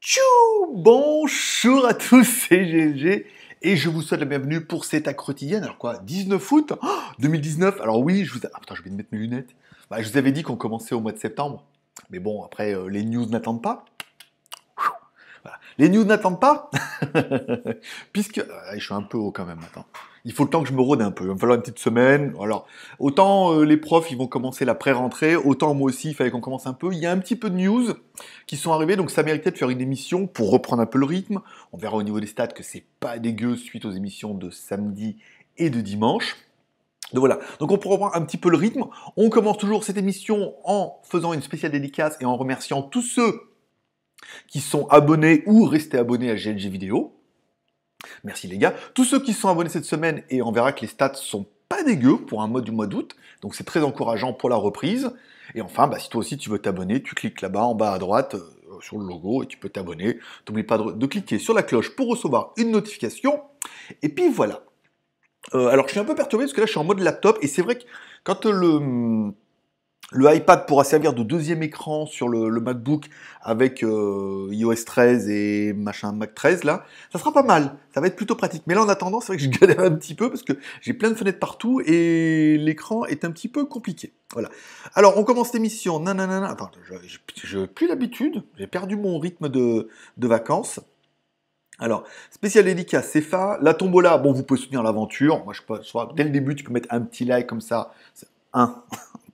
Tchou Bonjour à tous, c'est et je vous souhaite la bienvenue pour cette accrotidienne Alors quoi, 19 août 2019 Alors oui, je vous... Ah je vais mettre mes lunettes. Bah, je vous avais dit qu'on commençait au mois de septembre. Mais bon, après, euh, les news n'attendent pas. Les news n'attendent pas, puisque... Euh, je suis un peu haut quand même, attends il faut le temps que je me rôde un peu. Il va me falloir une petite semaine. Alors, autant euh, les profs, ils vont commencer la pré-rentrée, autant moi aussi, il fallait qu'on commence un peu. Il y a un petit peu de news qui sont arrivées, donc ça méritait de faire une émission pour reprendre un peu le rythme. On verra au niveau des stats que c'est pas dégueu suite aux émissions de samedi et de dimanche. Donc voilà, donc on pourra voir un petit peu le rythme. On commence toujours cette émission en faisant une spéciale dédicace et en remerciant tous ceux qui sont abonnés ou restés abonnés à GLG Vidéo. Merci les gars. Tous ceux qui sont abonnés cette semaine, et on verra que les stats sont pas dégueux pour un mois du mois d'août, donc c'est très encourageant pour la reprise. Et enfin, bah, si toi aussi tu veux t'abonner, tu cliques là-bas en bas à droite euh, sur le logo et tu peux t'abonner. N'oublie pas de, cliquer sur la cloche pour recevoir une notification. Et puis voilà. Euh, alors je suis un peu perturbé parce que là je suis en mode laptop et c'est vrai que quand le hum, le iPad pourra servir de deuxième écran sur le, MacBook avec euh, iOS 13 et machin Mac 13 là. Ça sera pas mal, ça va être plutôt pratique. Mais là en attendant, c'est vrai que je galère un petit peu parce que j'ai plein de fenêtres partout et l'écran est un petit peu compliqué. Voilà. Alors on commence l'émission. Nanana. Attends, je n'ai plus l'habitude, j'ai perdu mon rythme de, vacances. Alors, spécial dédicace, CFA, la tombola, bon, vous pouvez soutenir l'aventure. Moi, je, peux, dès le début, tu peux mettre un petit like comme ça. Un.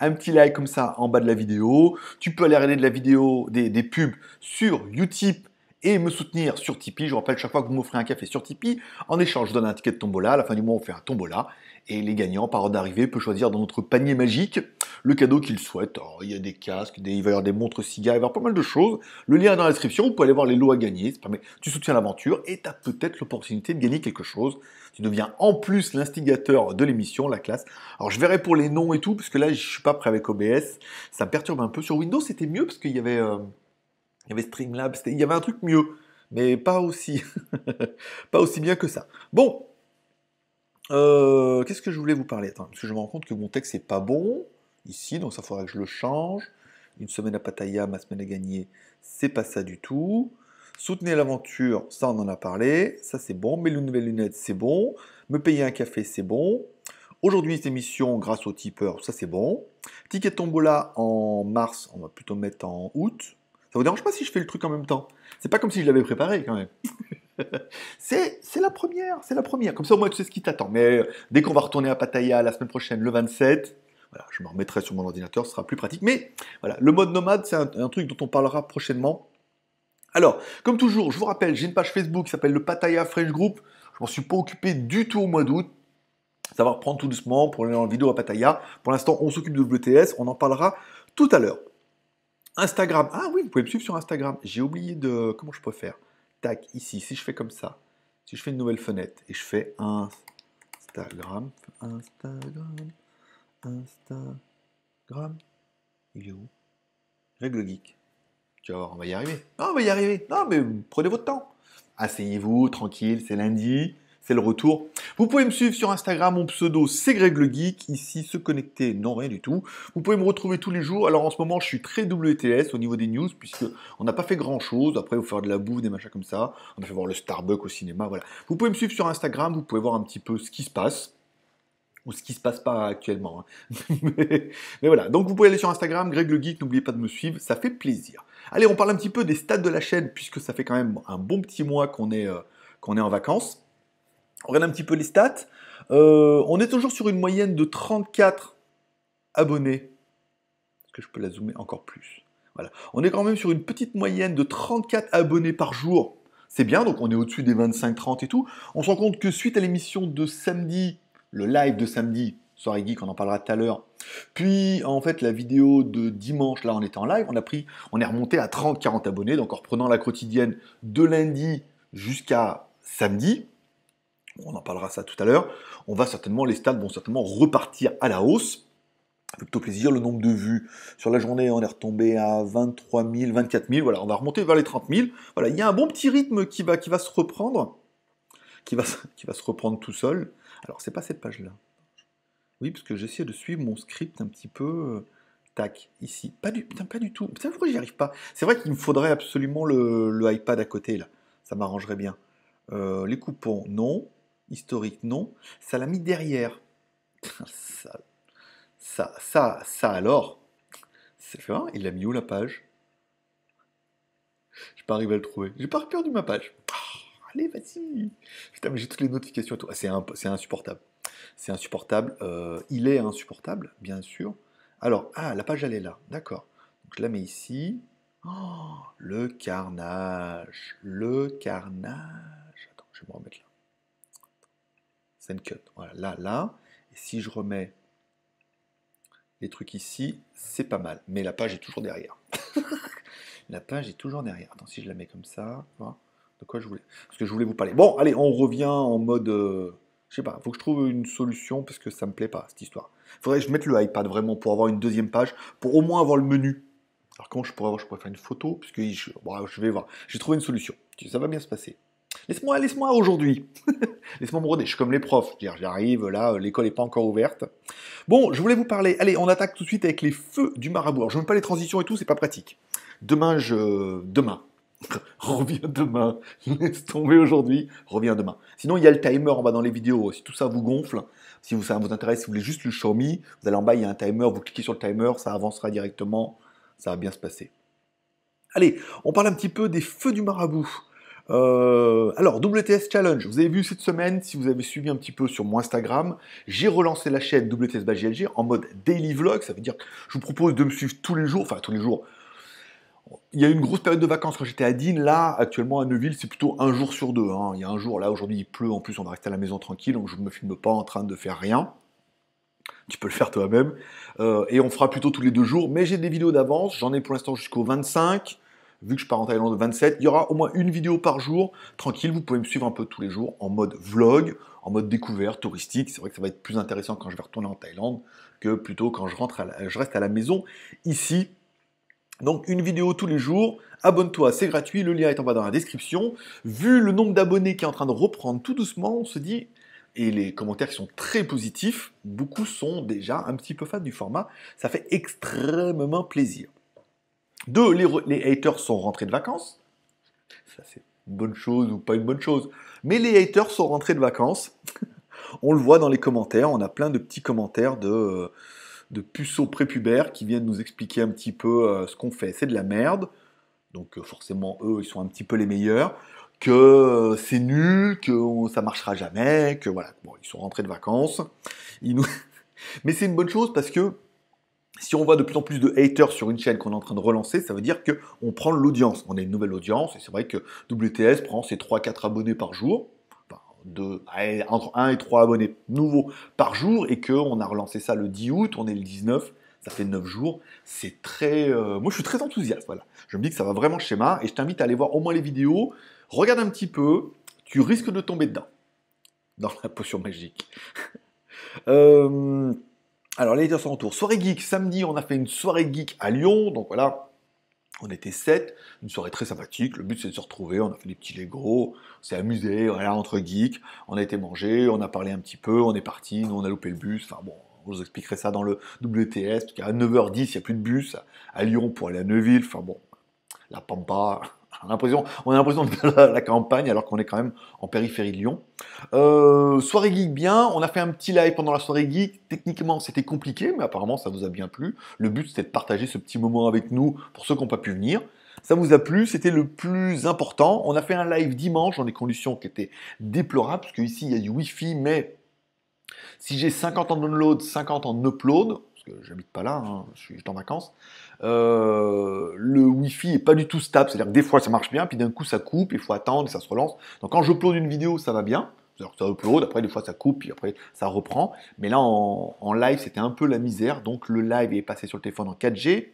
un petit like comme ça en bas de la vidéo. Tu peux aller regarder de la vidéo, des, des pubs sur Utip et me soutenir sur Tipeee. Je vous rappelle, chaque fois que vous m'offrez un café sur Tipeee, en échange, je donne un ticket de tombola. À la fin du mois, on fait un tombola. Et les gagnants, par ordre d'arrivée, peuvent choisir dans notre panier magique le cadeau qu'ils souhaitent. il y a des casques, des, il va y avoir des montres cigares, il va y avoir pas mal de choses. Le lien est dans la description, vous pouvez aller voir les lots à gagner. tu soutiens l'aventure et tu as peut-être l'opportunité de gagner quelque chose. Tu deviens en plus l'instigateur de l'émission, la classe. Alors, je verrai pour les noms et tout, parce que là, je suis pas prêt avec OBS. Ça me perturbe un peu. Sur Windows, c'était mieux parce qu'il y avait, euh, il y avait Streamlabs, il y avait un truc mieux mais pas aussi, pas aussi bien que ça. Bon, euh, qu'est-ce que je voulais vous parler Attends, que je me rends compte que mon texte n'est pas bon ici, donc ça faudra que je le change. Une semaine à Pattaya, ma semaine à gagner, c'est pas ça du tout. Soutenez l'aventure, ça on en a parlé, ça c'est bon. une nouvelle lunette, c'est bon. Me payer un café, c'est bon. Aujourd'hui, cette émission grâce au tipeur, ça c'est bon. Ticket tombola en mars, on va plutôt mettre en août. Ça vous dérange pas si je fais le truc en même temps C'est pas comme si je l'avais préparé quand même. c'est la première, c'est la première. Comme ça, au moins, tu sais ce qui t'attend. Mais euh, dès qu'on va retourner à Pattaya la semaine prochaine, le 27, voilà, je me remettrai sur mon ordinateur, ce sera plus pratique. Mais voilà, le mode nomade, c'est un, truc dont on parlera prochainement. Alors, comme toujours, je vous rappelle, j'ai une page Facebook qui s'appelle le Pattaya French Group. Je m'en suis pas occupé du tout au mois d'août. Ça va reprendre tout doucement pour aller en vidéo à Pattaya. Pour l'instant, on s'occupe de WTS. On en parlera tout à l'heure. Instagram. Ah oui, vous pouvez me suivre sur Instagram. J'ai oublié de. Comment je peux faire tac, ici, si je fais comme ça, si je fais une nouvelle fenêtre et je fais Instagram, Instagram, Instagram, il est où Règle geek. Tu vas on va y arriver. Non, on va y arriver. Non, mais prenez votre temps. Asseyez-vous, tranquille, c'est lundi, c'est le retour. Vous pouvez me suivre sur Instagram, mon pseudo c'est Greg le Geek. Ici, se connecter, non rien du tout. Vous pouvez me retrouver tous les jours. Alors en ce moment, je suis très WTS au niveau des news, puisque on n'a pas fait grand chose. Après, vous faire de la bouffe, des machins comme ça. On a fait voir le Starbucks au cinéma, voilà. Vous pouvez me suivre sur Instagram, vous pouvez voir un petit peu ce qui se passe ou ce qui se passe pas actuellement. Hein. mais, voilà, donc vous pouvez aller sur Instagram, Greg le Geek, n'oubliez pas de me suivre, ça fait plaisir. Allez, on parle un petit peu des stats de la chaîne, puisque ça fait quand même un bon petit mois qu'on est, euh, est en vacances. On regarde un petit peu les stats. Euh, on est toujours sur une moyenne de 34 abonnés. Est-ce que je peux la zoomer encore plus Voilà. On est quand même sur une petite moyenne de 34 abonnés par jour. C'est bien, donc on est au-dessus des 25-30 et tout. On se rend compte que suite à l'émission de samedi, le live de samedi, soirée geek, on en parlera tout à l'heure. Puis en fait la vidéo de dimanche, là on était en live, on a pris, on est remonté à 30-40 abonnés, donc en reprenant la quotidienne de lundi jusqu'à samedi, on en parlera ça tout à l'heure. On va certainement, les stats vont certainement repartir à la hausse. Plutôt plaisir, le nombre de vues sur la journée, on est retombé à 23 000, 24 000. Voilà, on va remonter vers les 30 000. Voilà, il y a un bon petit rythme qui va, qui va se reprendre, qui va, qui va se reprendre tout seul. Alors, c'est pas cette page-là. Oui, parce que j'essaie de suivre mon script un petit peu. Euh, tac, ici. Pas du, pas du tout. Putain, pourquoi j'y arrive pas C'est vrai qu'il me faudrait absolument le, iPad à côté, là. Ça m'arrangerait bien. Euh, les coupons, non historique, non. Ça l'a mis derrière. Ça, ça, ça, alors. Hein, il l'a mis où la page Je pas arrivé à le trouver. J'ai pas perdu ma page. Ah, allez, vas-y. Putain, mais j'ai toutes les notifications et tout. Ah, c'est, insupportable. C'est insupportable. Euh, il est insupportable, bien sûr. Alors, ah, la page, elle est là. D'accord. je la mets ici. Oh, le carnage. Le carnage. Attends, je vais me remettre là cut. Voilà, là, là. Et si je remets les trucs ici, c'est pas mal. Mais la page est toujours derrière. la page est toujours derrière. Attends, si je la mets comme ça, voilà. de quoi je voulais. Parce que je voulais vous parler. Bon, allez, on revient en mode. Euh, je sais pas, faut que je trouve une solution parce que ça me plaît pas cette histoire. Faudrait que je mette le iPad vraiment pour avoir une deuxième page, pour au moins avoir le menu. Alors comment je pourrais avoir Je pourrais faire une photo, puisque que je vais voir. J'ai trouvé une solution. Ça va bien se passer. Laisse-moi, laisse-moi aujourd'hui. laisse-moi me rôder. Je suis comme les profs. J'arrive, là, l'école n'est pas encore ouverte. Bon, je voulais vous parler. Allez, on attaque tout de suite avec les feux du marabout. Alors, je veux pas les transitions et tout, c'est pas pratique. Demain, je. Demain. reviens demain. Laisse tomber aujourd'hui. Reviens demain. Sinon, il y a le timer en bas dans les vidéos. Si tout ça vous gonfle, si ça vous intéresse, si vous voulez juste le me, vous allez en bas, il y a un timer. Vous cliquez sur le timer, ça avancera directement. Ça va bien se passer. Allez, on parle un petit peu des feux du marabout. Euh, alors, WTS Challenge, vous avez vu cette semaine, si vous avez suivi un petit peu sur mon Instagram, j'ai relancé la chaîne WTS by en mode daily vlog, ça veut dire que je vous propose de me suivre tous les jours, enfin tous les jours, il y a une grosse période de vacances quand j'étais à Dean, Là, actuellement à Neuville, c'est plutôt un jour sur deux. Hein. Il y a un jour, là, aujourd'hui, il pleut. En plus, on va rester à la maison tranquille. Donc, je ne me filme pas en train de faire rien. Tu peux le faire toi-même. Euh, et on fera plutôt tous les deux jours. Mais j'ai des vidéos d'avance. J'en ai pour l'instant jusqu'au 25 vu que je pars en Thaïlande 27, il y aura au moins une vidéo par jour. Tranquille, vous pouvez me suivre un peu tous les jours en mode vlog, en mode découverte touristique. C'est vrai que ça va être plus intéressant quand je vais retourner en Thaïlande que plutôt quand je, rentre je reste à la maison ici. Donc une vidéo tous les jours, abonne-toi, c'est gratuit, le lien est en bas dans la description. Vu le nombre d'abonnés qui est en train de reprendre tout doucement, on se dit, et les commentaires qui sont très positifs, beaucoup sont déjà un petit peu fans du format, ça fait extrêmement plaisir. Deux, les, haters sont rentrés de vacances. Ça, c'est une bonne chose ou pas une bonne chose. Mais les haters sont rentrés de vacances. on le voit dans les commentaires. On a plein de petits commentaires de, euh, de puceaux prépubères qui viennent nous expliquer un petit peu euh, ce qu'on fait. C'est de la merde. Donc euh, forcément, eux, ils sont un petit peu les meilleurs. Que c'est nul, que ça marchera jamais, que voilà. Bon, ils sont rentrés de vacances. Mais c'est une bonne chose parce que si on voit de plus en plus de haters sur une chaîne qu'on est en train de relancer, ça veut dire qu'on prend l'audience. On a une nouvelle audience, et c'est vrai que WTS prend ses 3-4 abonnés par jour, enfin, entre 1 et 3 abonnés nouveaux par jour, et qu'on a relancé ça le 10 août, on est le 19, ça fait 9 jours. C'est très. Euh, moi, je suis très enthousiaste, voilà. Je me dis que ça va vraiment schéma, et je t'invite à aller voir au moins les vidéos, regarde un petit peu, tu risques de tomber dedans, dans la potion magique. euh. Alors, les sont sont tour. Soirée geek, samedi, on a fait une soirée geek à Lyon. Donc voilà, on était sept. Une soirée très sympathique. Le but, c'est de se retrouver. On a fait des petits Lego. On s'est amusé. Voilà, entre geeks. On a été manger. On a parlé un petit peu. On est parti. Nous, on a loupé le bus. Enfin bon, je vous expliquerai ça dans le WTS. Parce qu'à 9h10, il n'y a plus de bus à Lyon pour aller à Neuville. Enfin bon, la Pampa. On a l'impression, on a de la, la campagne alors qu'on est quand même en périphérie de Lyon. Euh, soirée geek bien, on a fait un petit live pendant la soirée geek. Techniquement, c'était compliqué, mais apparemment, ça nous a bien plu. Le but, c'était de partager ce petit moment avec nous pour ceux qui n'ont pas pu venir. Ça vous a plu, c'était le plus important. On a fait un live dimanche dans des conditions qui étaient déplorables, parce qu'ici, il y a du Wi-Fi, mais si j'ai 50 en download, 50 en upload, que j'habite pas là, hein, je suis en vacances, euh, le Wi-Fi est pas du tout stable, c'est-à-dire que des fois ça marche bien, puis d'un coup ça coupe, il faut attendre ça se relance. Donc quand je plonge une vidéo, ça va bien, c'est-à-dire que ça upload, après des fois ça coupe, puis après ça reprend. Mais là en, en live c'était un peu la misère, donc le live est passé sur le téléphone en 4G.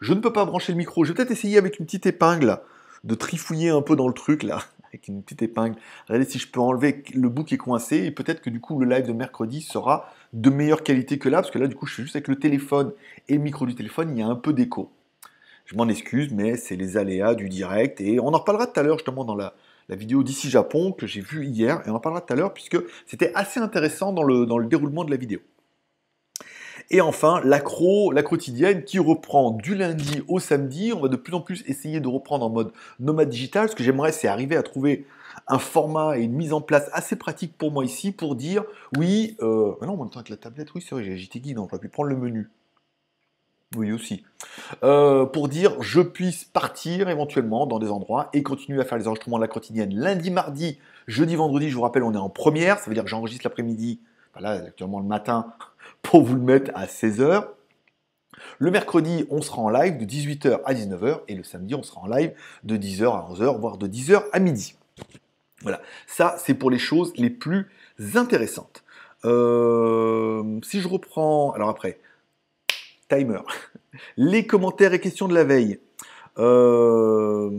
Je ne peux pas brancher le micro, je vais peut-être essayer avec une petite épingle de trifouiller un peu dans le truc là avec une petite épingle. Regardez si je peux enlever le bout qui est coincé et peut-être que du coup le live de mercredi sera de meilleure qualité que là, parce que là, du coup, je suis juste avec le téléphone et le micro du téléphone, il y a un peu d'écho. Je m'en excuse, mais c'est les aléas du direct. Et on en reparlera tout à l'heure, justement, dans la, vidéo d'ici Japon que j'ai vue hier. Et on en parlera tout à l'heure, puisque c'était assez intéressant dans le, dans le déroulement de la vidéo. Et enfin, l'accro, la quotidienne qui reprend du lundi au samedi. On va de plus en plus essayer de reprendre en mode nomade digital. Ce que j'aimerais, c'est arriver à trouver un format et une mise en place assez pratique pour moi ici pour dire oui, euh, non, en même temps que la tablette, oui, c'est vrai, j'ai agité Guide, donc j'aurais pu prendre le menu. Oui, aussi. Euh, pour dire je puisse partir éventuellement dans des endroits et continuer à faire les enregistrements de la quotidienne lundi, mardi, jeudi, vendredi. Je vous rappelle, on est en première, ça veut dire que j'enregistre l'après-midi, ben là, actuellement le matin, pour vous le mettre à 16h. Le mercredi, on sera en live de 18h à 19h et le samedi, on sera en live de 10h à 11h, voire de 10h à midi. Voilà, ça c'est pour les choses les plus intéressantes. Euh, si je reprends, alors après, timer, les commentaires et questions de la veille. Euh,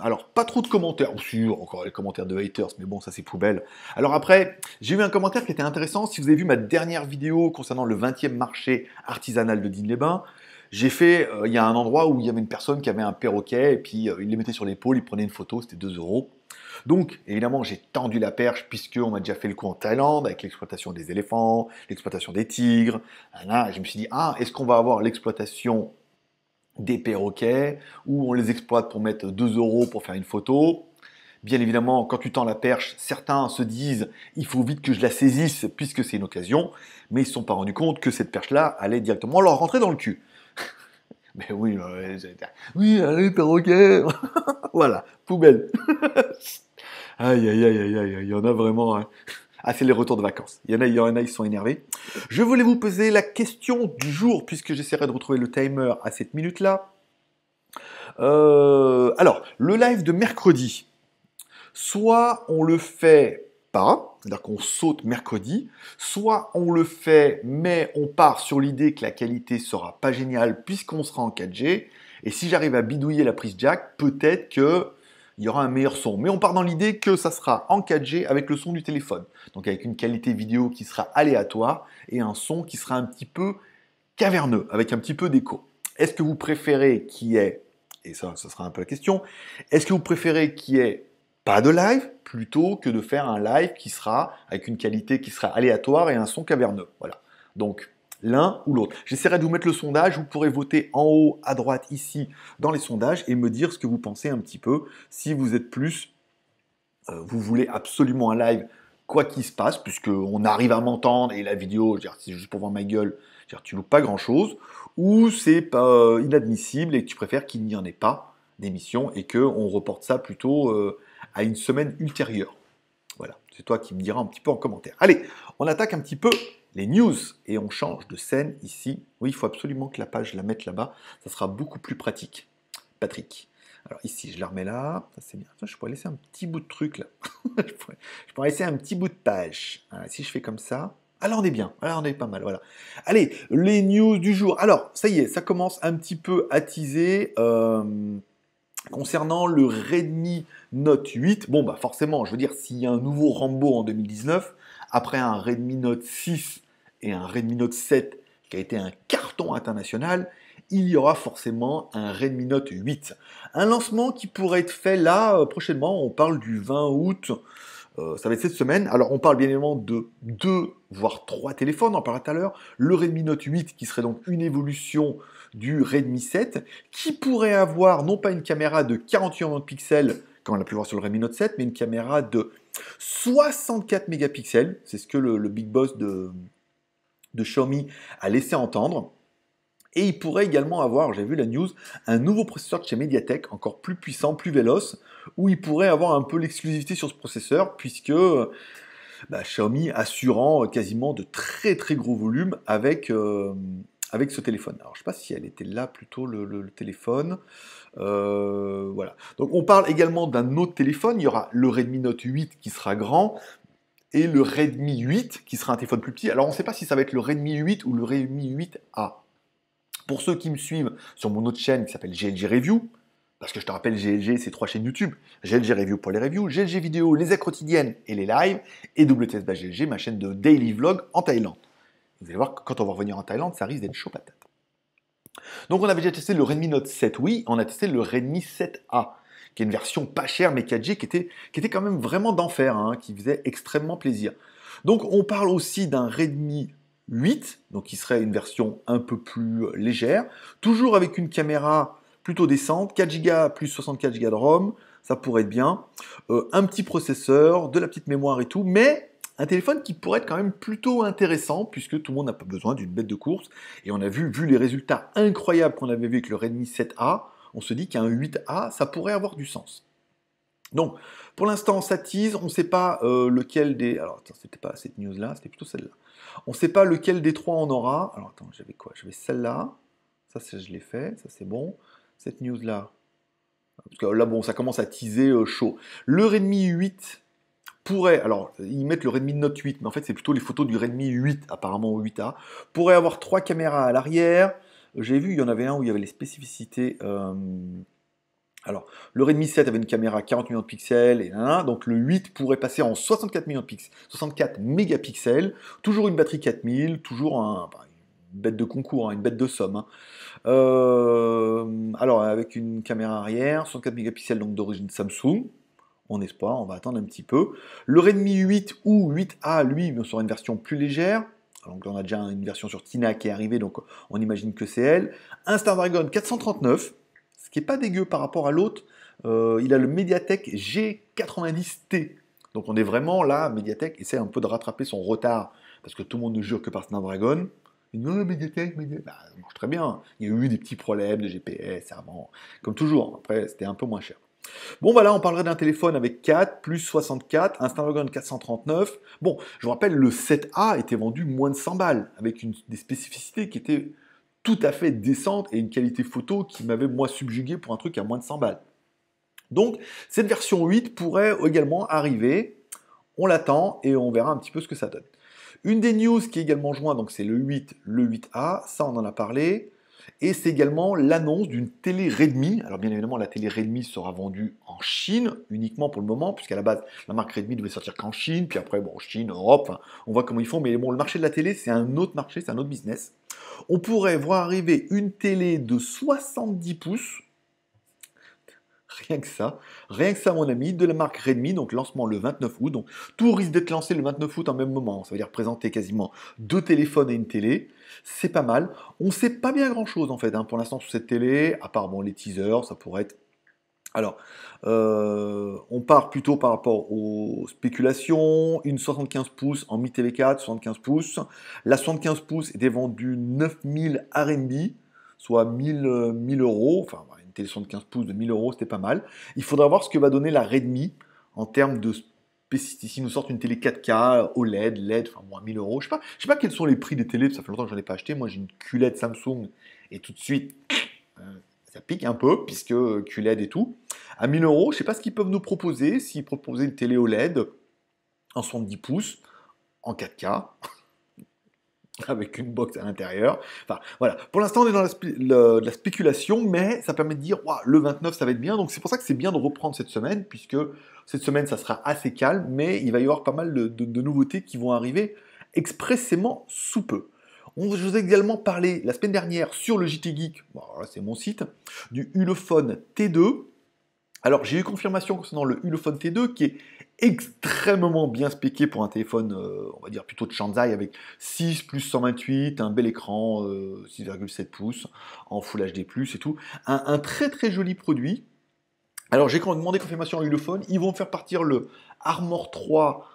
alors, pas trop de commentaires. ou encore les commentaires de haters, mais bon, ça c'est poubelle. Alors après, j'ai eu un commentaire qui était intéressant. Si vous avez vu ma dernière vidéo concernant le 20e marché artisanal de Digne-les-Bains, j'ai fait, euh, il y a un endroit où il y avait une personne qui avait un perroquet, et puis il les mettait sur l'épaule, il prenait une photo, c'était 2 euros. Donc, évidemment, j'ai tendu la perche puisqu'on m'a déjà fait le coup en Thaïlande avec l'exploitation des éléphants, l'exploitation des tigres. je me suis dit, ah, est-ce qu'on va avoir l'exploitation des perroquets où on les exploite pour mettre 2 euros pour faire une photo Bien évidemment, quand tu tends la perche, certains se disent il faut vite que je la saisisse puisque c'est une occasion, mais ils ne se sont pas rendus compte que cette perche-là allait directement leur rentrer dans le cul. mais euh, oui, oui, allez, perroquet Voilà, poubelle Aïe, aïe, aïe, aïe, il y en a vraiment. Hein. Ah, c'est les retours de vacances. Il y en a, il y en a, ils sont énervés. Je voulais vous poser la question du jour, puisque j'essaierai de retrouver le timer à cette minute-là. Euh, alors, le live de mercredi, soit on le fait pas, c'est-à-dire qu'on saute mercredi, soit on le fait, mais on part sur l'idée que la qualité sera pas géniale puisqu'on sera en 4G. Et si j'arrive à bidouiller la prise jack, peut-être que il y aura un meilleur son. Mais on part dans l'idée que ça sera en 4G avec le son du téléphone. Donc avec une qualité vidéo qui sera aléatoire et un son qui sera un petit peu caverneux, avec un petit peu d'écho. Est-ce que vous préférez qui est et ça, ça sera un peu la question, est-ce que vous préférez qui ait pas de live plutôt que de faire un live qui sera avec une qualité qui sera aléatoire et un son caverneux. Voilà. Donc l'un ou l'autre. J'essaierai de vous mettre le sondage, vous pourrez voter en haut à droite ici dans les sondages et me dire ce que vous pensez un petit peu. Si vous êtes plus, euh, vous voulez absolument un live quoi qu'il se passe, puisqu'on arrive à m'entendre et la vidéo, c'est juste pour voir ma gueule, tu tu loupes pas grand chose, ou c'est euh, inadmissible et que tu préfères qu'il n'y en ait pas d'émission et qu'on reporte ça plutôt euh, à une semaine ultérieure. Voilà, c'est toi qui me diras un petit peu en commentaire. Allez, on attaque un petit peu les news. Et on change de scène ici. Oui, il faut absolument que la page la mette là-bas. Ça sera beaucoup plus pratique. Patrick. Alors ici, je la remets là. Ça, c'est bien. je pourrais laisser un petit bout de truc là. je, pourrais, laisser un petit bout de page. si je fais comme ça. Alors on est bien, alors on est pas mal, voilà. Allez, les news du jour. Alors, ça y est, ça commence un petit peu à teaser. Euh, concernant le Redmi Note 8, bon bah forcément, je veux dire, s'il y a un nouveau Rambo en 2019, après un Redmi Note 6 et un Redmi Note 7 qui a été un carton international, il y aura forcément un Redmi Note 8. Un lancement qui pourrait être fait là euh, prochainement, on parle du 20 août, euh, ça va être cette semaine. Alors on parle bien évidemment de deux, voire trois téléphones, on en parlera tout à l'heure. Le Redmi Note 8 qui serait donc une évolution du Redmi 7, qui pourrait avoir non pas une caméra de 48 millions pixels, comme on a pu voir sur le Redmi Note 7, mais une caméra de 64 mégapixels. C'est ce que le big boss de, de Xiaomi a laissé entendre. Et il pourrait également avoir, j'ai vu la news, un nouveau processeur chez Mediatek, encore plus puissant, plus véloce, où il pourrait avoir un peu l'exclusivité sur ce processeur, puisque bah, Xiaomi assurant quasiment de très très gros volumes avec, euh, avec ce téléphone. Alors je ne sais pas si elle était là plutôt le, téléphone. Euh, voilà. Donc on parle également d'un autre téléphone. Il y aura le Redmi Note 8 qui sera grand, et le Redmi 8 qui sera un téléphone plus petit. Alors on ne sait pas si ça va être le Redmi 8 ou le Redmi 8A. Pour ceux qui me suivent sur mon autre chaîne qui s'appelle GLG Review, parce que je te rappelle, GLG, c'est trois chaînes YouTube. GLG Review pour les reviews, GLG Vidéo, les aides quotidiennes et les lives, et WTS GLG, ma chaîne de daily vlog en Thaïlande. Vous allez voir que quand on va revenir en Thaïlande, ça risque d'être chaud patate. Donc on avait déjà testé le Redmi Note 7, oui, on a testé le Redmi 7A qui est une version pas chère mais 4G qui était, qui était quand même vraiment d'enfer, hein, qui faisait extrêmement plaisir. Donc on parle aussi d'un Redmi 8, donc qui serait une version un peu plus euh, légère, toujours avec une caméra plutôt décente, 4Go plus 64Go de ROM, ça pourrait être bien, euh, un petit processeur, de la petite mémoire et tout, mais un téléphone qui pourrait être quand même plutôt intéressant puisque tout le monde n'a pas besoin d'une bête de course et on a vu, vu les résultats incroyables qu'on avait vu avec le Redmi 7A, on se dit qu'un 8A, ça pourrait avoir du sens. Donc, pour l'instant, ça tease, on ne sait pas euh, lequel des... Alors, attends, c'était pas cette news-là, c'était plutôt celle-là. On ne sait pas lequel des trois on aura. Alors, attends, j'avais quoi J'avais celle-là, ça, je l'ai fait, ça, c'est bon. Cette news-là, parce que là, bon, ça commence à teaser euh, chaud. Le Redmi 8 pourrait, alors, ils mettent le Redmi Note 8, mais en fait, c'est plutôt les photos du Redmi 8, apparemment au 8A, pourrait avoir trois caméras à l'arrière, j'ai vu, il y en avait un où il y avait les spécificités. Euh, alors, le Redmi 7 avait une caméra à 40 millions de pixels, et là, donc le 8 pourrait passer en 64 millions de pixels, 64 mégapixels, toujours une batterie 4000, toujours un, une bête de concours, hein, une bête de somme. Hein. Euh, alors, avec une caméra arrière, 64 mégapixels, donc d'origine Samsung, on espère, on va attendre un petit peu. Le Redmi 8 ou 8A, lui, sera une version plus légère, donc on a déjà une version sur Tina qui est arrivée, donc on imagine que c'est elle. Un Star Dragon 439, ce qui n'est pas dégueu par rapport à l'autre. Euh, il a le Mediatek G90T. Donc on est vraiment là, Mediatek essaie un peu de rattraper son retard, parce que tout le monde ne jure que par Snapdragon. Non, oh, Mediatek, Mediatek. Bah, ça marche très bien. Il y a eu des petits problèmes de GPS avant, comme toujours. Après, c'était un peu moins cher. Bon, voilà, bah on parlerait d'un téléphone avec 4, plus 64, un Snapdragon 439. Bon, je vous rappelle, le 7A était vendu moins de 100 balles, avec des spécificités qui étaient tout à fait décentes et une qualité photo qui m'avait, moi, subjugué pour un truc à moins de 100 balles. Donc, cette version 8 pourrait également arriver. On l'attend et on verra un petit peu ce que ça donne. Une des news qui est également jointe, donc c'est le 8, le 8A, ça on en a parlé. Et c'est également l'annonce d'une télé Redmi. Alors bien évidemment, la télé Redmi sera vendue en Chine uniquement pour le moment, puisqu'à la base, la marque Redmi devait sortir qu'en Chine, puis après, bon, Chine, Europe, on voit comment ils font. Mais bon, le marché de la télé, c'est un autre marché, c'est un autre business. On pourrait voir arriver une télé de 70 pouces Rien que ça. Rien que ça, mon ami, de la marque Redmi, donc lancement le 29 août. Donc tout risque d'être lancé le 29 août en même moment. Ça veut dire présenter quasiment deux téléphones et une télé. C'est pas mal. On sait pas bien grand chose en fait hein, pour l'instant sur cette télé, à part bon, les teasers, ça pourrait être alors, euh, on part plutôt par rapport aux spéculations, une 75 pouces en Mi TV4, 75 pouces. La 75 pouces était vendue 9000 RMB, soit 1000, 1000 euros, enfin télé 15 pouces de 1000 euros, c'était pas mal. Il faudra voir ce que va donner la Redmi en termes de spécificité. S'ils nous sortent une télé 4K, OLED, LED, enfin moins 1000 euros, je sais pas, je sais pas quels sont les prix des télés, ça fait longtemps que j'en ai pas acheté. Moi j'ai une QLED Samsung et tout de suite, euh, ça pique un peu puisque QLED et tout. À 1000 euros, je sais pas ce qu'ils peuvent nous proposer, s'ils proposaient une télé OLED en 70 pouces, en 4K. avec une box à l'intérieur. Enfin, voilà. Pour l'instant, on est dans la, spéculation, mais ça permet de dire, le 29, ça va être bien. Donc, c'est pour ça que c'est bien de reprendre cette semaine, puisque cette semaine, ça sera assez calme, mais il va y avoir pas mal de, nouveautés qui vont arriver expressément sous peu. On, je vous ai également parlé la semaine dernière sur le JT Geek, c'est mon site, du Ulefone T2. Alors, j'ai eu confirmation concernant le Ulefone T2 qui est extrêmement bien spéqué pour un téléphone, euh, on va dire plutôt de Shanzai, avec 6 plus 128, un bel écran, 6,7 euh, pouces, en Full HD+, et tout. Un, très très joli produit. Alors j'ai quand demandé confirmation à Ulophone, ils vont faire partir le Armor 3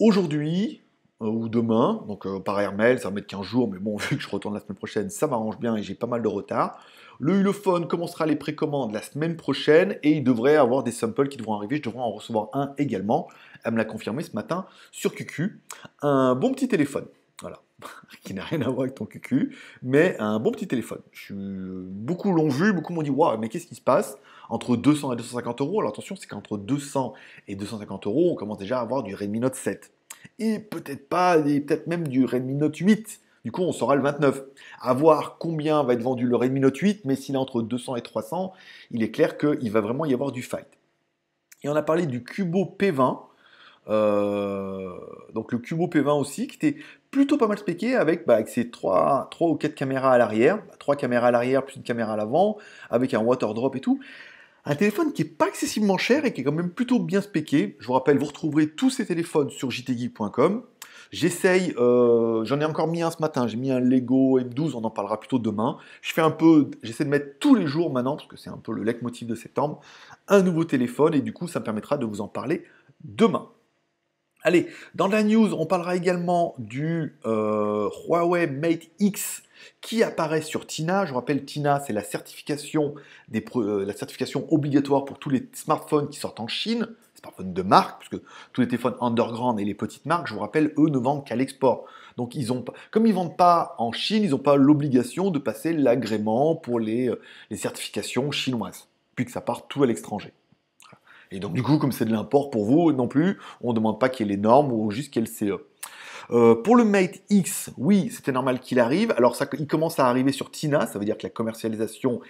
aujourd'hui, euh, ou demain. Donc par mail ça va mettre 15 jours, mais bon, vu que je retourne la semaine prochaine, ça m'arrange bien et j'ai pas mal de retard. Le Ulophone commencera les précommandes la semaine prochaine et il devrait avoir des samples qui devront arriver. Je devrais en recevoir un également. Elle me l'a confirmé ce matin sur QQ. Un bon petit téléphone. Voilà. qui n'a rien à voir avec ton QQ, mais un bon petit téléphone. Je... Euh, beaucoup l'ont vu, beaucoup m'ont dit Waouh, mais qu'est-ce qui se passe Entre 200 et 250 euros. Alors attention, c'est qu'entre 200 et 250 euros, on commence déjà à avoir du Redmi Note 7. Et peut-être pas, et peut-être même du Redmi Note 8. Du coup, on saura le 29. À voir combien va être vendu le Redmi Note 8, mais s'il est entre 200 et 300, il est clair qu'il va vraiment y avoir du fight. Et on a parlé du Cubo P20. Euh, donc le Cubo P20 aussi, qui était plutôt pas mal spéqué avec, bah, ses 3, ou 4 caméras à l'arrière, 3 bah, caméras à l'arrière plus une caméra à l'avant, avec un water drop et tout. Un téléphone qui est pas excessivement cher et qui est quand même plutôt bien spéqué. Je vous rappelle, vous retrouverez tous ces téléphones sur jtgeek.com. J'essaye, euh, j'en ai encore mis un ce matin, j'ai mis un Lego M12, on en parlera plutôt demain. Je fais un peu, j'essaie de mettre tous les jours maintenant, parce que c'est un peu le leitmotiv de septembre, un nouveau téléphone, et du coup ça me permettra de vous en parler demain. Allez, dans la news, on parlera également du euh, Huawei Mate X qui apparaît sur Tina. Je vous rappelle, Tina, c'est la certification, euh, la certification obligatoire pour tous les smartphones qui sortent en Chine de marque, puisque tous les téléphones underground et les petites marques, je vous rappelle, eux ne vendent qu'à l'export. Donc ils ont, comme ils vendent pas en Chine, ils n'ont pas l'obligation de passer l'agrément pour les, euh, certifications chinoises, puis ça part tout à l'étranger. Et donc du coup, comme c'est de l'import pour vous non plus, on demande pas qu'il y ait les normes ou juste qu'il y ait le CE. Euh, pour le Mate X, oui, c'était normal qu'il arrive. Alors, ça, il commence à arriver sur Tina, ça veut dire que la commercialisation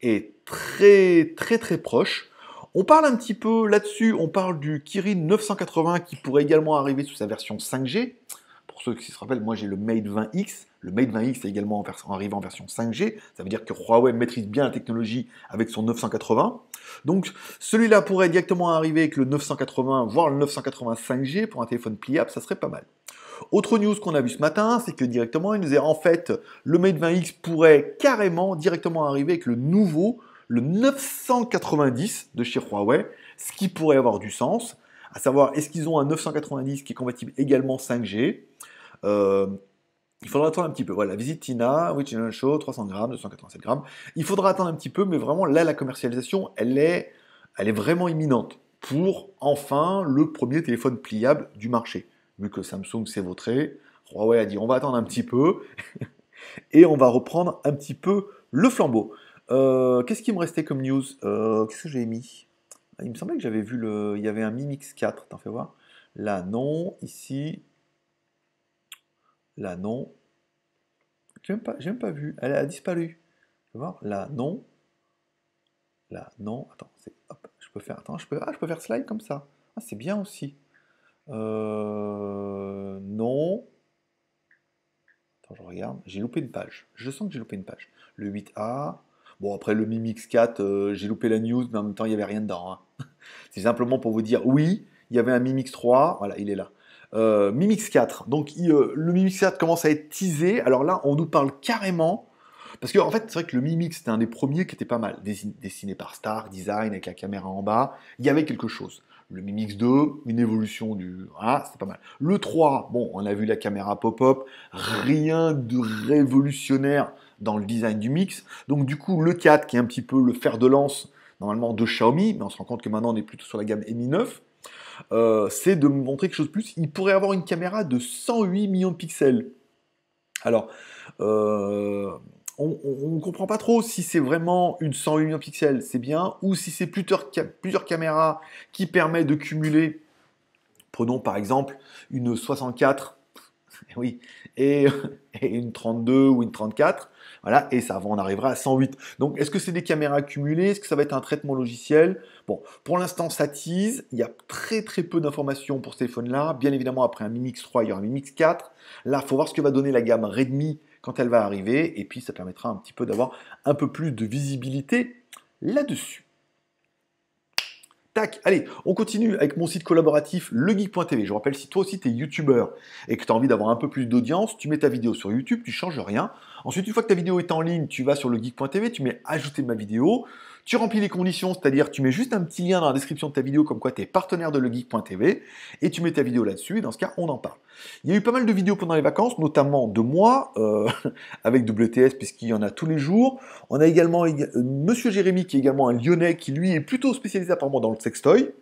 est très, très, très proche. On parle un petit peu là-dessus, on parle du Kirin 980 qui pourrait également arriver sous sa version 5G. Pour ceux qui se rappellent, moi j'ai le Mate 20X. Le Mate 20X est également en arrivé en version 5G. Ça veut dire que Huawei maîtrise bien la technologie avec son 980. Donc celui-là pourrait directement arriver avec le 980, voire le 985 g pour un téléphone pliable, ça serait pas mal. Autre news qu'on a vu ce matin, c'est que directement, il nous est en fait, le Mate 20X pourrait carrément directement arriver avec le nouveau le 990 de chez Huawei, ce qui pourrait avoir du sens, à savoir est-ce qu'ils ont un 990 qui est compatible également 5G euh, il faudra attendre un petit peu. Voilà, visite Tina, oui, Show, 300 grammes, 287 grammes. Il faudra attendre un petit peu, mais vraiment, là, la commercialisation, elle est, elle est vraiment imminente pour enfin le premier téléphone pliable du marché. Vu que Samsung s'est vautré, Huawei a dit on va attendre un petit peu et on va reprendre un petit peu le flambeau. Euh, qu'est-ce qui me restait comme news euh, Qu'est-ce que j'ai mis ah, Il me semblait que j'avais vu le. Il y avait un Mimix 4, t'en fais voir. Là, non. Ici. Là, non. J'ai pas, même pas vu. Elle a disparu. Tu vois voir. Là, non. Là, non. Attends, je peux faire. Attends, je peux, ah, je peux faire slide comme ça. Ah, c'est bien aussi. Euh, non. Attends, je regarde. J'ai loupé une page. Je sens que j'ai loupé une page. Le 8A. Bon, après le Mimix 4, euh, j'ai loupé la news, mais en même temps, il n'y avait rien dedans. Hein. C'est simplement pour vous dire, oui, il y avait un Mimix 3, voilà, il est là. Euh, 4, donc euh, le Mimix 4 commence à être teasé. Alors là, on nous parle carrément. Parce qu'en en fait, c'est vrai que le Mimix c'était un des premiers qui était pas mal, dessiné par Star, design, avec la caméra en bas. Il y avait quelque chose. Le Mimix 2, une évolution du. Ah, c'est pas mal. Le 3, bon, on a vu la caméra pop-up, rien de révolutionnaire dans le design du mix. Donc du coup, le 4 qui est un petit peu le fer de lance normalement de Xiaomi, mais on se rend compte que maintenant on est plutôt sur la gamme Mi 9, euh, c'est de montrer quelque chose de plus. Il pourrait avoir une caméra de 108 millions de pixels. Alors, euh, on ne comprend pas trop si c'est vraiment une 108 millions de pixels, c'est bien, ou si c'est plusieurs, plusieurs caméras qui permettent de cumuler. Prenons par exemple une 64 eh oui, et, une 32 ou une 34. Voilà, et ça, on arrivera à 108. Donc, est-ce que c'est des caméras accumulées Est-ce que ça va être un traitement logiciel Bon, pour l'instant, ça tease. Il y a très très peu d'informations pour ces téléphone là Bien évidemment, après un Mi Mix 3, il y aura un Mi Mix 4. Là, il faut voir ce que va donner la gamme Redmi quand elle va arriver. Et puis, ça permettra un petit peu d'avoir un peu plus de visibilité là-dessus. Tac, allez, on continue avec mon site collaboratif legeek.tv. Je rappelle, si toi aussi tu es youtubeur et que tu as envie d'avoir un peu plus d'audience, tu mets ta vidéo sur YouTube, tu changes rien. Ensuite, une fois que ta vidéo est en ligne, tu vas sur legeek.tv, tu mets ajouter ma vidéo, tu remplis les conditions, c'est-à-dire tu mets juste un petit lien dans la description de ta vidéo comme quoi tu es partenaire de legeek.tv et tu mets ta vidéo là-dessus et dans ce cas, on en parle. Il y a eu pas mal de vidéos pendant les vacances, notamment de moi euh, avec WTS puisqu'il y en a tous les jours. On a également euh, Monsieur Jérémy qui est également un lyonnais qui lui est plutôt spécialisé apparemment dans le sextoy.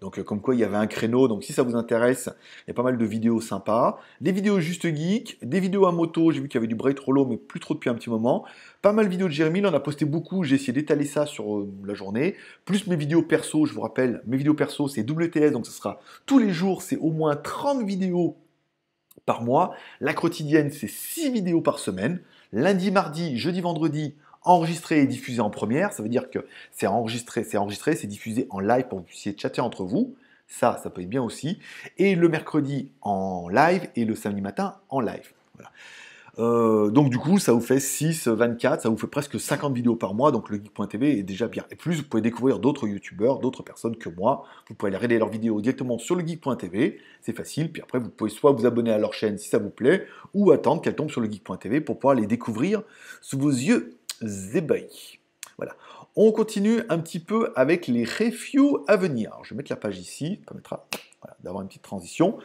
Donc euh, comme quoi il y avait un créneau, donc si ça vous intéresse, il y a pas mal de vidéos sympas. Des vidéos juste geek, des vidéos à moto, j'ai vu qu'il y avait du break Rollo, mais plus trop depuis un petit moment. Pas mal de vidéos de Jérémy, on en a posté beaucoup, j'ai essayé d'étaler ça sur euh, la journée. Plus mes vidéos perso, je vous rappelle, mes vidéos perso c'est WTS, donc ce sera tous les jours, c'est au moins 30 vidéos par mois. La quotidienne c'est 6 vidéos par semaine. Lundi, mardi, jeudi, vendredi, enregistré et diffusé en première. Ça veut dire que c'est enregistré, c'est enregistré, c'est diffusé en live pour que vous puissiez chatter entre vous. Ça, ça peut être bien aussi. Et le mercredi en live et le samedi matin en live. Euh, donc du coup, ça vous fait 6, 24, ça vous fait presque 50 vidéos par mois, donc le geek.tv est déjà bien. Et plus, vous pouvez découvrir d'autres youtubeurs, d'autres personnes que moi. Vous pouvez aller regarder leurs vidéos directement sur le geek.tv, c'est facile. Puis après, vous pouvez soit vous abonner à leur chaîne si ça vous plaît, ou attendre qu'elles tombent sur le geek.tv pour pouvoir les découvrir sous vos yeux Zebai, Voilà. On continue un petit peu avec les reviews à venir. je vais mettre la page ici, ça permettra d'avoir une petite transition.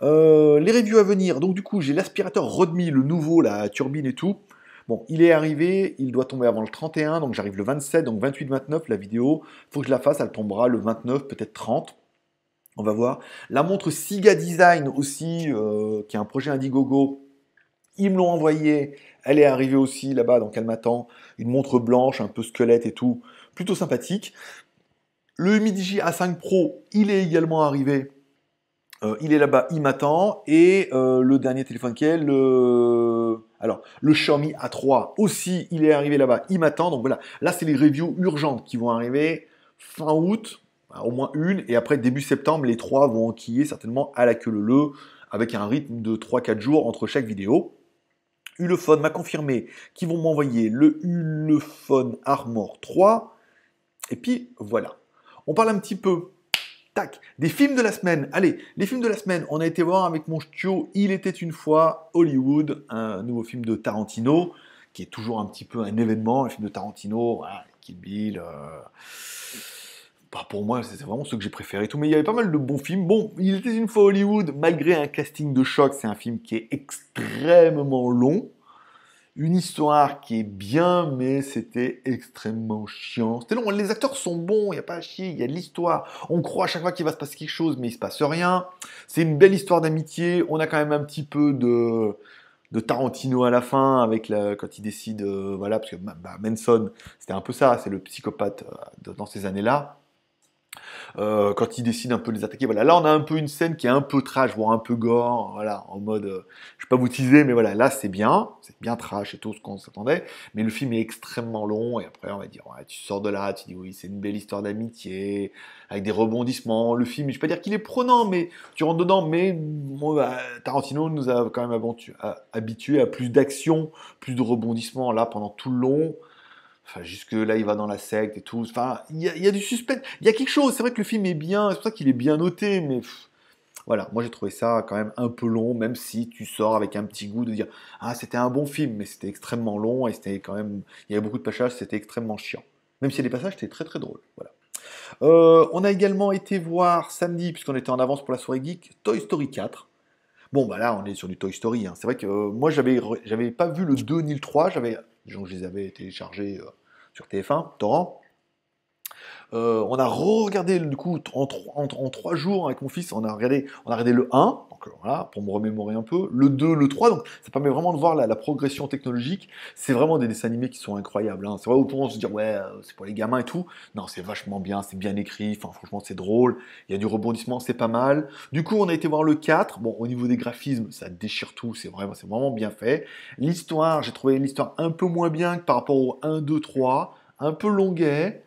Euh, les reviews à venir, donc du coup j'ai l'aspirateur Rodmi, le nouveau, la turbine et tout. Bon, il est arrivé, il doit tomber avant le 31, donc j'arrive le 27, donc 28-29, la vidéo, faut que je la fasse, elle tombera le 29, peut-être 30. On va voir. La montre Siga Design aussi, euh, qui est un projet Indiegogo, ils me l'ont envoyé. Elle est arrivée aussi là-bas donc elle m'attend. Une montre blanche, un peu squelette et tout. Plutôt sympathique. Le Midigi A5 Pro, il est également arrivé. Euh, il est là-bas, il m'attend. Et euh, le dernier téléphone qui est le... Alors, le Xiaomi A3 aussi, il est arrivé là-bas, il m'attend. Donc voilà, là, c'est les reviews urgentes qui vont arriver fin août, au moins une. Et après, début septembre, les trois vont enquiller certainement à la queue le le, avec un rythme de 3-4 jours entre chaque vidéo. Ulefone m'a confirmé qu'ils vont m'envoyer le Ulefone Armor 3. Et puis voilà. On parle un petit peu Tac, des films de la semaine. Allez, les films de la semaine, on a été voir avec mon studio Il était une fois Hollywood, un nouveau film de Tarantino, qui est toujours un petit peu un événement, le film de Tarantino, qui Kill Bill, euh, bah, pour moi, c'est vraiment ce que j'ai préféré. Tout, mais il y avait pas mal de bons films. Bon, il était une fois Hollywood, malgré un casting de choc, c'est un film qui est extrêmement long. Une histoire qui est bien, mais c'était extrêmement chiant. C'était long. Les acteurs sont bons, il n'y a pas à chier, il y a de l'histoire. On croit à chaque fois qu'il va se passer quelque chose, mais il ne se passe rien. C'est une belle histoire d'amitié. On a quand même un petit peu de de Tarantino à la fin, avec la, quand il décide, euh, voilà, parce que bah, Manson, c'était un peu ça, c'est le psychopathe euh, dans ces années-là. Euh, quand il décide un peu de les attaquer. Voilà, là on a un peu une scène qui est un peu trash, voire un peu gore, voilà, en mode, je euh, je vais pas vous teaser, mais voilà, là c'est bien, c'est bien trash et tout ce qu'on s'attendait, mais le film est extrêmement long, et après on va dire, ouais, tu sors de là, tu dis oui, c'est une belle histoire d'amitié, avec des rebondissements, le film, je vais pas dire qu'il est prenant, mais tu rentres dedans, mais bah, Tarantino nous a quand même habitué à plus d'action, plus de rebondissements, là pendant tout le long, Enfin, jusque là, il va dans la secte et tout. Enfin, il y, a, du suspense. Il y a quelque chose. C'est vrai que le film est bien. C'est pour ça qu'il est bien noté. Mais voilà, moi j'ai trouvé ça quand même un peu long, même si tu sors avec un petit goût de dire ah c'était un bon film, mais c'était extrêmement long et c'était quand même il y avait beaucoup de passages, c'était extrêmement chiant. Même si les passages étaient très très drôles. Voilà. Euh, on a également été voir samedi, puisqu'on était en avance pour la soirée geek, Toy Story 4. Bon, bah là, on est sur du Toy Story. Hein. C'est vrai que euh, moi, j'avais, j'avais pas vu le 2 ni le 3. J'avais, je les avais téléchargés euh, sur TF1, Torrent, euh, on a re-regardé du coup en, trois jours avec mon fils, on a regardé, on a regardé le 1, donc euh, voilà, pour me remémorer un peu, le 2, le 3, donc ça permet vraiment de voir la, progression technologique. C'est vraiment des dessins animés qui sont incroyables. Hein. C'est vrai, au se dire ouais, euh, c'est pour les gamins et tout. Non, c'est vachement bien, c'est bien écrit, enfin franchement c'est drôle, il y a du rebondissement, c'est pas mal. Du coup, on a été voir le 4. Bon, au niveau des graphismes, ça déchire tout, c'est vraiment, c'est vraiment bien fait. L'histoire, j'ai trouvé l'histoire un peu moins bien que par rapport au 1, 2, 3, un peu longuet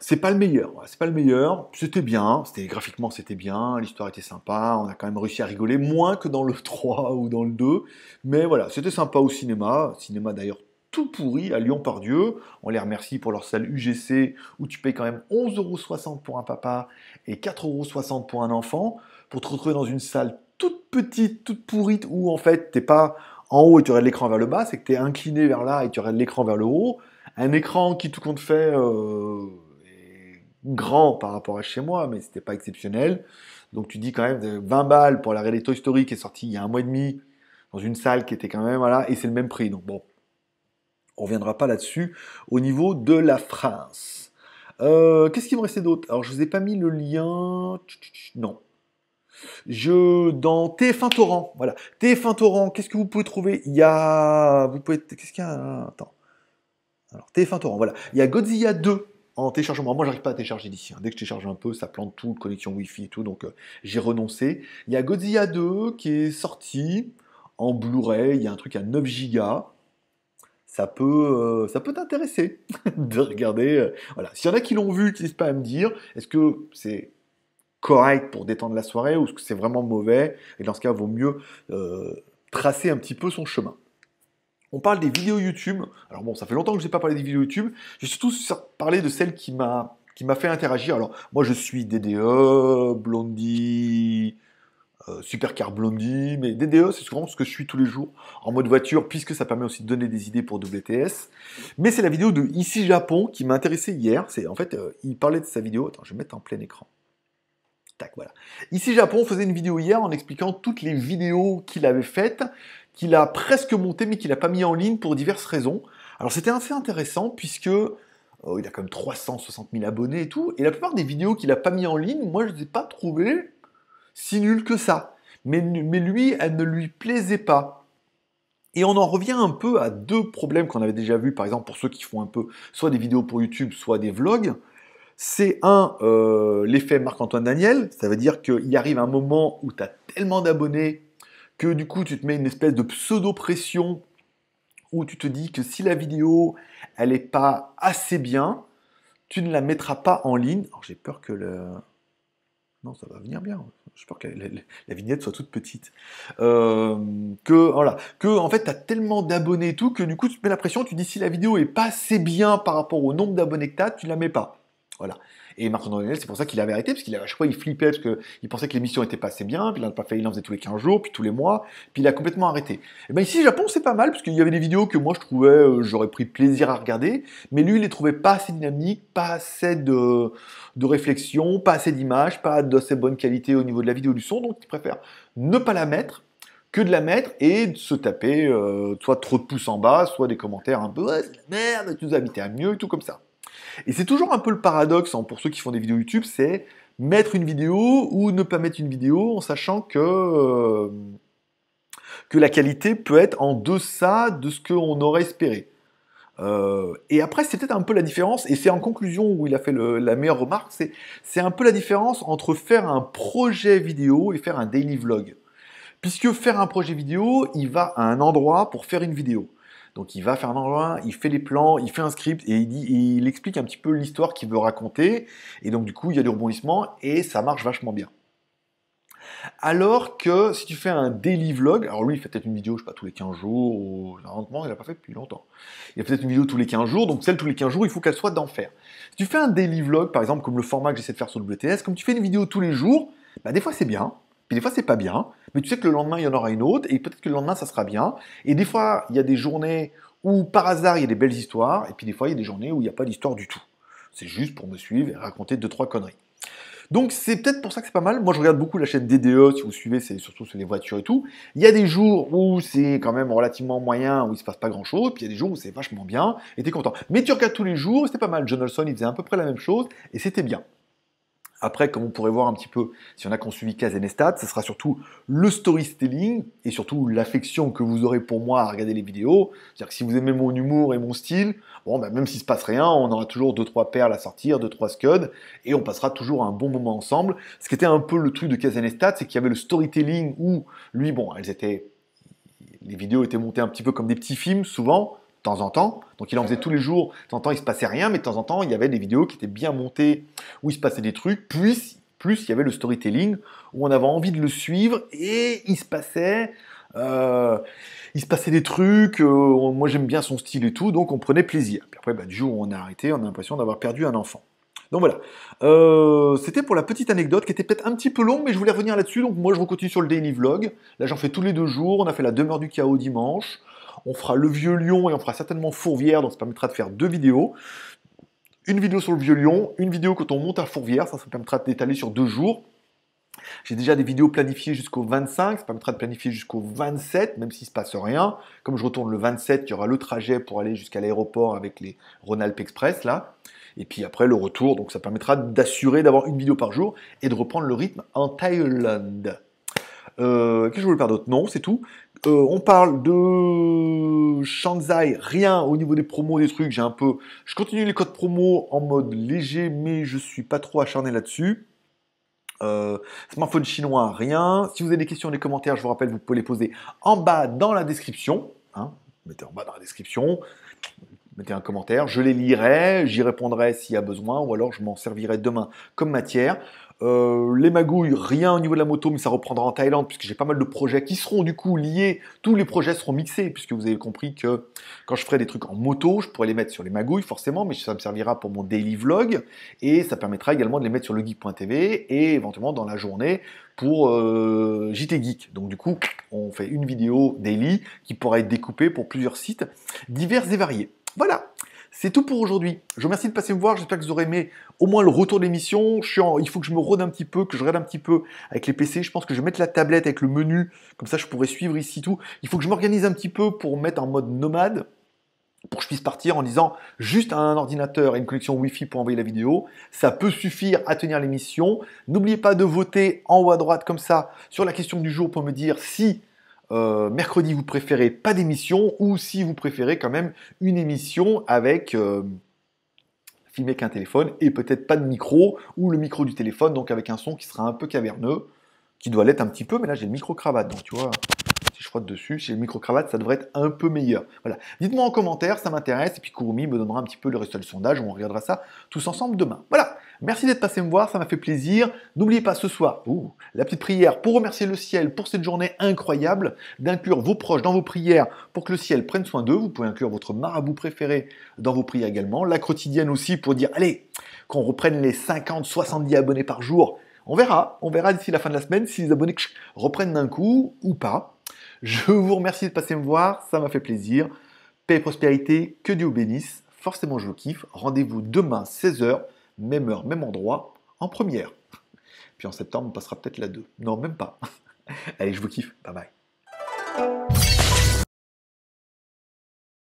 c'est pas le meilleur, c'est pas le meilleur. C'était bien, c'était graphiquement c'était bien, l'histoire était sympa, on a quand même réussi à rigoler moins que dans le 3 ou dans le 2, mais voilà, c'était sympa au cinéma, cinéma d'ailleurs tout pourri à Lyon par Dieu. On les remercie pour leur salle UGC où tu payes quand même 11,60€ pour un papa et 4,60€ pour un enfant pour te retrouver dans une salle toute petite, toute pourrite où en fait t'es pas en haut et tu regardes l'écran vers le bas, c'est que tu es incliné vers là et tu regardes l'écran vers le haut. Un écran qui tout compte fait euh, grand par rapport à chez moi, mais c'était pas exceptionnel. Donc tu dis quand même 20 euh, balles pour la réalité historique qui est sortie il y a un mois et demi dans une salle qui était quand même voilà et c'est le même prix. Donc bon, on reviendra pas là-dessus. Au niveau de la France, euh, qu'est-ce qui me restait d'autre Alors je vous ai pas mis le lien. Non, je dans TF1 Torrent, voilà. TF1 qu'est-ce que vous pouvez trouver Il y a vous pouvez qu'est-ce qu'il y a Attends. Alors TF1 voilà. Il y a Godzilla 2 en téléchargement. Moi, j'arrive pas à télécharger d'ici. Hein. Dès que je télécharge un peu, ça plante tout, connexion Wi-Fi et tout, donc euh, j'ai renoncé. Il y a Godzilla 2 qui est sorti en Blu-ray. Il y a un truc à 9 gigas. Ça peut, euh, ça peut t'intéresser de regarder. Euh, voilà. S'il y en a qui l'ont vu, n'hésite pas à me dire. Est-ce que c'est correct pour détendre la soirée ou est-ce que c'est vraiment mauvais Et dans ce cas, il vaut mieux tracer un petit peu son chemin. On parle des vidéos YouTube. Alors bon, ça fait longtemps que je n'ai pas parlé des vidéos YouTube. J'ai surtout parlé de celle qui m'a qui m'a fait interagir. Alors moi, je suis DDE, Blondie, super euh, Supercar Blondie, mais DDE, c'est souvent ce que je suis tous les jours en mode voiture, puisque ça permet aussi de donner des idées pour WTS. Mais c'est la vidéo de Ici Japon qui m'a intéressé hier. C'est en fait, euh, il parlait de sa vidéo. Attends, je vais mettre en plein écran. Tac, voilà. Ici Japon faisait une vidéo hier en expliquant toutes les vidéos qu'il avait faites qu'il a presque monté mais qu'il n'a pas mis en ligne pour diverses raisons. Alors c'était assez intéressant puisque euh, il a quand même 360 000 abonnés et tout, et la plupart des vidéos qu'il n'a pas mis en ligne, moi je ne les ai pas trouvées si nul que ça. Mais, lui, elle ne lui plaisait pas. Et on en revient un peu à deux problèmes qu'on avait déjà vus, par exemple pour ceux qui font un peu soit des vidéos pour YouTube, soit des vlogs. C'est un, euh, l'effet Marc-Antoine Daniel, ça veut dire qu'il arrive un moment où tu as tellement d'abonnés que du coup tu te mets une espèce de pseudo-pression où tu te dis que si la vidéo elle n'est pas assez bien, tu ne la mettras pas en ligne. Alors j'ai peur que le. Non, ça va venir bien. J'ai peur que la, vignette soit toute petite. Euh, que voilà, que en fait, tu as tellement d'abonnés et tout que du coup, tu te mets la pression. Tu dis si la vidéo est pas assez bien par rapport au nombre d'abonnés que tu as, tu la mets pas. Voilà. Et Martin c'est pour ça qu'il avait arrêté, parce qu'il chaque fois il flippait, parce qu'il pensait que l'émission était pas assez bien, puis il en pas fait, il en faisait tous les 15 jours, puis tous les mois, puis il a complètement arrêté. Et eh bien ici, Japon, c'est pas mal, parce qu'il y avait des vidéos que moi je trouvais, euh, j'aurais pris plaisir à regarder, mais lui, il les trouvait pas assez dynamiques, pas assez de, de réflexion, pas assez d'images, pas d'assez bonne qualité au niveau de la vidéo du son, donc il préfère ne pas la mettre que de la mettre et de se taper euh, soit trop de pouces en bas, soit des commentaires un peu merde, tu nous habitais à mieux et tout comme ça. Et c'est toujours un peu le paradoxe, hein, pour ceux qui font des vidéos YouTube, c'est mettre une vidéo ou ne pas mettre une vidéo en sachant que, euh, que la qualité peut être en deçà de ce qu'on aurait espéré. Euh, et après, c'est peut-être un peu la différence, et c'est en conclusion où il a fait la meilleure remarque, c'est, c'est un peu la différence entre faire un projet vidéo et faire un daily vlog. Puisque faire un projet vidéo, il va à un endroit pour faire une vidéo. Donc il va faire un endroit, il fait les plans, il fait un script et il, explique un petit peu l'histoire qu'il veut raconter. Et donc du coup, il y a du rebondissement et ça marche vachement bien. Alors que si tu fais un daily vlog, alors lui il fait peut-être une vidéo, je sais pas, tous les 15 jours, ou il l'a pas fait depuis longtemps. Il a peut-être une vidéo tous les 15 jours, donc celle tous les 15 jours, il faut qu'elle soit d'enfer. Si tu fais un daily vlog, par exemple, comme le format que j'essaie de faire sur le WTS, comme tu fais une vidéo tous les jours, bah, des fois c'est bien, puis des fois c'est pas bien, mais tu sais que le lendemain, il y en aura une autre, et peut-être que le lendemain, ça sera bien. Et des fois, il y a des journées où, par hasard, il y a des belles histoires, et puis des fois, il y a des journées où il n'y a pas d'histoire du tout. C'est juste pour me suivre et raconter deux, trois conneries. Donc c'est peut-être pour ça que c'est pas mal. Moi je regarde beaucoup la chaîne DDE, si vous suivez, c'est surtout sur les voitures et tout. Il y a des jours où c'est quand même relativement moyen, où il se passe pas grand chose, puis il y a des jours où c'est vachement bien, et t'es content. Mais tu regardes tous les jours, c'était pas mal. John Olson, il faisait à peu près la même chose, et c'était bien. Après, comme on pourrait voir un petit peu, si on a consuivi Kazenestat, ce sera surtout le storytelling et surtout l'affection que vous aurez pour moi à regarder les vidéos. C'est-à-dire que si vous aimez mon humour et mon style, bon, bah, même s'il se passe rien, on aura toujours deux trois perles à sortir, deux trois scuds, et on passera toujours un bon moment ensemble. Ce qui était un peu le truc de Kazenestat, c'est qu'il y avait le storytelling où lui, bon, elles étaient, les vidéos étaient montées un petit peu comme des petits films souvent de temps en temps. Donc il en faisait tous les jours. De temps en temps, il se passait rien, mais de temps en temps, il y avait des vidéos qui étaient bien montées, où il se passait des trucs. Plus, plus il y avait le storytelling, où on avait envie de le suivre, et il se passait... Euh, il se passait des trucs, euh, moi j'aime bien son style et tout, donc on prenait plaisir. Puis après, bah, du jour où on a arrêté, on a l'impression d'avoir perdu un enfant. Donc voilà, euh, c'était pour la petite anecdote qui était peut-être un petit peu longue, mais je voulais revenir là-dessus, donc moi je vous continue sur le daily vlog. Là j'en fais tous les deux jours, on a fait la demeure du chaos dimanche on fera le vieux lion et on fera certainement Fourvière, donc ça permettra de faire deux vidéos. Une vidéo sur le vieux lion, une vidéo quand on monte à Fourvière, ça, ça permettra d'étaler sur deux jours. J'ai déjà des vidéos planifiées jusqu'au 25, ça permettra de planifier jusqu'au 27, même s'il ne se passe rien. Comme je retourne le 27, il y aura le trajet pour aller jusqu'à l'aéroport avec les Rhône-Alpes Express, là. Et puis après, le retour, donc ça permettra d'assurer d'avoir une vidéo par jour et de reprendre le rythme en Thaïlande. Euh, qu'est-ce que je voulais faire d'autre Non, c'est tout. Euh, on parle de Shanzai, rien au niveau des promos, des trucs, j'ai un peu... Je continue les codes promo en mode léger, mais je suis pas trop acharné là-dessus. Euh, smartphone chinois, rien. Si vous avez des questions, des commentaires, je vous rappelle, vous pouvez les poser en bas dans la description. Hein. mettez en bas dans la description. Mettez un commentaire, je les lirai, j'y répondrai s'il y a besoin, ou alors je m'en servirai demain comme matière. Euh, les magouilles, rien au niveau de la moto, mais ça reprendra en Thaïlande, puisque j'ai pas mal de projets qui seront du coup liés. Tous les projets seront mixés, puisque vous avez compris que quand je ferai des trucs en moto, je pourrai les mettre sur les magouilles, forcément, mais ça me servira pour mon daily vlog. Et ça permettra également de les mettre sur le geek.tv et éventuellement dans la journée pour euh, JT Geek. Donc du coup, on fait une vidéo daily qui pourra être découpée pour plusieurs sites divers et variés. Voilà c'est tout pour aujourd'hui. Je vous remercie de passer me voir. J'espère que vous aurez aimé au moins le retour de l'émission. Il faut que je me rôde un petit peu, que je regarde un petit peu avec les PC. Je pense que je vais mettre la tablette avec le menu. Comme ça, je pourrais suivre ici tout. Il faut que je m'organise un petit peu pour mettre en mode nomade pour que je puisse partir en disant juste un ordinateur et une connexion Wi-Fi pour envoyer la vidéo. Ça peut suffire à tenir l'émission. N'oubliez pas de voter en haut à droite comme ça sur la question du jour pour me dire si euh, mercredi vous préférez pas d'émission ou si vous préférez quand même une émission avec filmer euh, filmé qu'un téléphone et peut-être pas de micro ou le micro du téléphone donc avec un son qui sera un peu caverneux qui doit l'être un petit peu mais là j'ai le micro cravate donc tu vois si je frotte dessus, si le micro-cravate, ça devrait être un peu meilleur. Voilà. Dites-moi en commentaire, ça m'intéresse. Et puis Kurumi me donnera un petit peu le reste du sondage. On regardera ça tous ensemble demain. Voilà. Merci d'être passé me voir, ça m'a fait plaisir. N'oubliez pas ce soir, ouh, la petite prière pour remercier le ciel pour cette journée incroyable, d'inclure vos proches dans vos prières pour que le ciel prenne soin d'eux. Vous pouvez inclure votre marabout préféré dans vos prières également. La quotidienne aussi pour dire, allez, qu'on reprenne les 50, 70 abonnés par jour. On verra, on verra d'ici la fin de la semaine si les abonnés reprennent d'un coup ou pas. Je vous remercie de passer me voir, ça m'a fait plaisir. Paix et prospérité, que Dieu vous bénisse. Forcément, je vous kiffe. Rendez-vous demain, 16h, même heure, même endroit, en première. Puis en septembre, on passera peut-être la 2. Non, même pas. Allez, je vous kiffe. Bye bye.